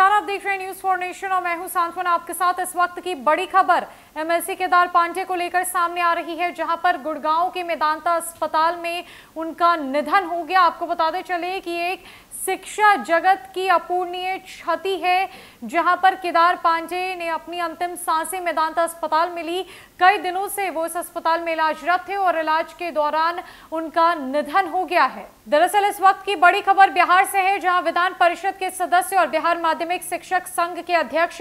नमस्कार आप देख रहे हैं न्यूज फॉर नेशन और मैं हूं सांत्वन आपके साथ इस वक्त की बड़ी खबर एमएलसी केदार पांडे को लेकर सामने आ रही है जहां पर गुड़गांव के मेदांता अस्पताल में उनका निधन हो गया आपको बताते चले कि एक शिक्षा जगत की अपूर्णीय क्षति है जहां पर केदार पांडे ने अपनी अंतिम सांसें मेदांता अस्पताल में ली कई दिनों से वो इस अस्पताल में इलाजरत थे और इलाज के दौरान उनका निधन हो गया है दरअसल इस वक्त की बड़ी खबर बिहार से है जहां विधान परिषद के सदस्य और बिहार माध्यमिक शिक्षक संघ के अध्यक्ष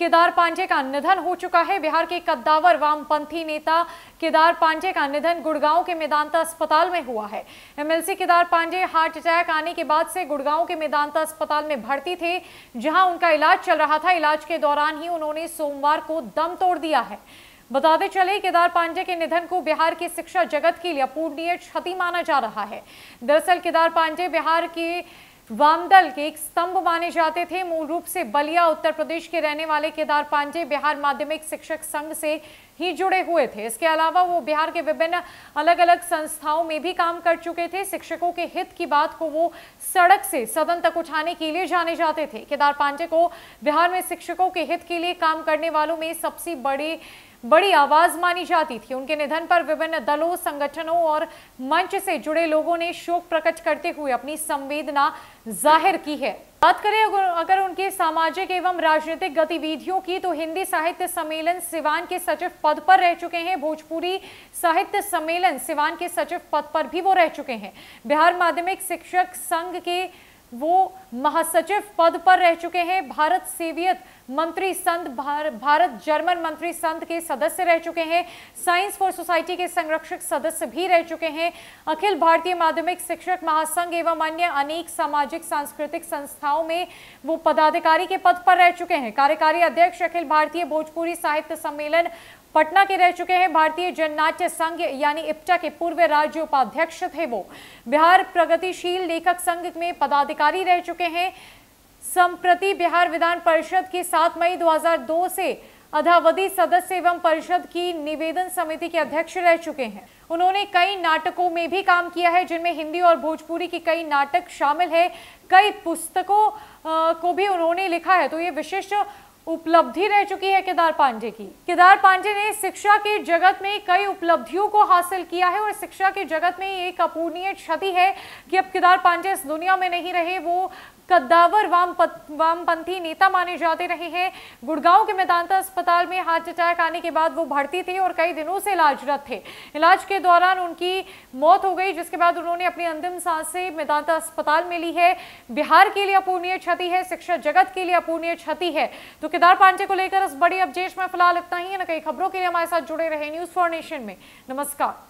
केदार पांडे का निधन हो चुका है बिहार के कद्दावर वामपंथी नेता केदार पांडे का निधन गुड़गांव के मेदांता अस्पताल में हुआ है MLC Kedar Pandey heart attack आने के बाद से गुड़गांव के मेदांता अस्पताल में भर्ती थे जहां उनका इलाज चल रहा था इलाज के दौरान ही उन्होंने सोमवार को दम तोड़ दिया है बताते चले केदार पांडे के निधन को बिहार की शिक्षा जगत के लिए अपूर्णीय क्षति माना जा रहा है दरअसल केदार पांडे बिहार के वामदल के एक स्तंभ माने जाते थे मूल रूप से बलिया उत्तर प्रदेश के रहने वाले केदार पांडे बिहार माध्यमिक शिक्षक संघ से ही जुड़े हुए थे इसके अलावा वो बिहार के विभिन्न अलग अलग संस्थाओं में भी काम कर चुके थे शिक्षकों के हित की बात को वो सड़क से सदन तक उठाने के लिए जाने जाते थे केदार पांडे को बिहार में शिक्षकों के हित के लिए काम करने वालों में सबसे बड़े बड़ी आवाज मानी जाती थी उनके निधन पर विभिन्न दलों संगठनों और मंच से जुड़े लोगों ने शोक प्रकट करते हुए अपनी संवेदना जाहिर की है बात करें अगर उनके सामाजिक एवं राजनीतिक गतिविधियों की तो हिंदी साहित्य सम्मेलन सिवान के सचिव पद पर रह चुके हैं भोजपुरी साहित्य सम्मेलन सिवान के सचिव पद पर भी वो रह चुके हैं बिहार माध्यमिक शिक्षक संघ के वो महासचिव पद पर रह चुके हैं भारत सेवियत मंत्री संघ भार, भारत जर्मन मंत्री संघ के सदस्य रह चुके हैं साइंस फॉर सोसाइटी के संरक्षक सदस्य भी रह चुके हैं अखिल भारतीय माध्यमिक शिक्षक महासंघ एवं अन्य अनेक सामाजिक सांस्कृतिक संस्थाओं में वो पदाधिकारी के पद पर रह चुके हैं कार्यकारी अध्यक्ष अखिल भारतीय भोजपुरी साहित्य सम्मेलन पटना के रह चुके हैं भारतीय जननाट्य संघ यानी इप्टा के पूर्व राज्य उपाध्यक्ष थे वो बिहार प्रगतिशील लेखक संघ में पदाधिकारी रह चुके हैं संप्रति बिहार विधान परिषद की 7 मई 2002 से अधावधि सदस्य एवं परिषद की निवेदन समिति के अध्यक्ष रह चुके हैं उन्होंने कई नाटकों में भी काम किया है जिनमें हिंदी और भोजपुरी की कई नाटक शामिल है कई पुस्तकों को भी उन्होंने लिखा है तो ये विशिष्ट उपलब्धि रह चुकी है केदार पांडे की केदार पांडे ने शिक्षा के जगत में कई उपलब्धियों को हासिल किया है और शिक्षा के जगत में एक अपूर्णीय क्षति है कि अब केदार पांडे इस दुनिया में नहीं रहे वो कद्दावर वाम वामपंथी नेता माने जाते रहे हैं गुड़गांव के मेदांता अस्पताल में हार्ट अटैक आने के बाद वो भर्ती थे और कई दिनों से इलाजरत थे इलाज के दौरान उनकी मौत हो गई जिसके बाद उन्होंने अपनी अंतिम सांसें मेदांता अस्पताल में ली है बिहार के लिए अपूर्णीय क्षति है शिक्षा जगत के लिए अपूर्णीय क्षति है तो केदार पांडे को लेकर इस बड़ी अपडेट में फिलहाल इतना ही है ना कई खबरों के लिए हमारे साथ जुड़े रहे न्यूज फॉर नेशन में नमस्कार